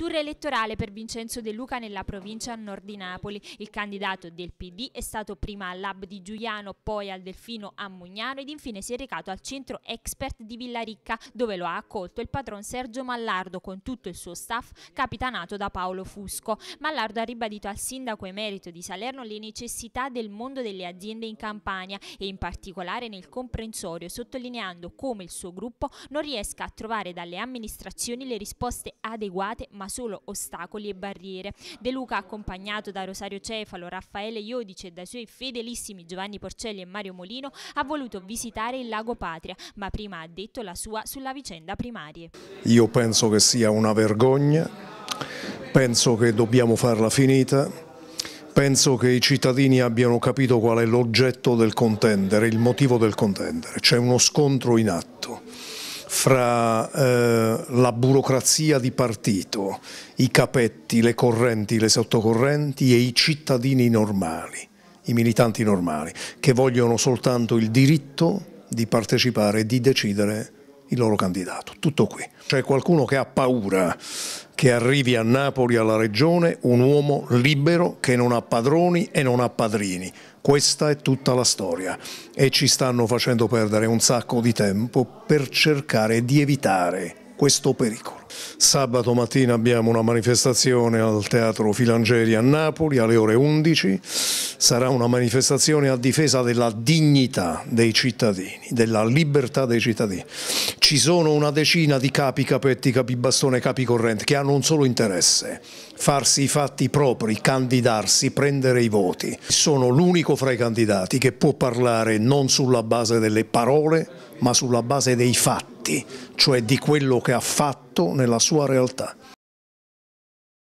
Tour elettorale per Vincenzo De Luca nella provincia a nord di Napoli. Il candidato del PD è stato prima all'Hub di Giuliano, poi al Delfino a Mugnano ed infine si è recato al centro expert di Villaricca dove lo ha accolto il padron Sergio Mallardo con tutto il suo staff capitanato da Paolo Fusco. Mallardo ha ribadito al sindaco emerito di Salerno le necessità del mondo delle aziende in Campania e in particolare nel comprensorio sottolineando come il suo gruppo non riesca a trovare dalle amministrazioni le risposte adeguate ma solo ostacoli e barriere. De Luca, accompagnato da Rosario Cefalo, Raffaele Iodice e dai suoi fedelissimi Giovanni Porcelli e Mario Molino, ha voluto visitare il lago Patria, ma prima ha detto la sua sulla vicenda primarie. Io penso che sia una vergogna, penso che dobbiamo farla finita. Penso che i cittadini abbiano capito qual è l'oggetto del contendere, il motivo del contendere. C'è uno scontro in atto fra eh, la burocrazia di partito, i capetti, le correnti, le sottocorrenti e i cittadini normali, i militanti normali, che vogliono soltanto il diritto di partecipare e di decidere il loro candidato. Tutto qui. C'è qualcuno che ha paura che arrivi a Napoli, alla regione, un uomo libero che non ha padroni e non ha padrini. Questa è tutta la storia e ci stanno facendo perdere un sacco di tempo per cercare di evitare questo pericolo. Sabato mattina abbiamo una manifestazione al Teatro Filangeria a Napoli alle ore 11, sarà una manifestazione a difesa della dignità dei cittadini, della libertà dei cittadini. Ci sono una decina di capi, capetti, capi bastone, capi corrente che hanno un solo interesse, farsi i fatti propri, candidarsi, prendere i voti. Sono l'unico fra i candidati che può parlare non sulla base delle parole ma sulla base dei fatti, cioè di quello che ha fatto atto nella sua realtà.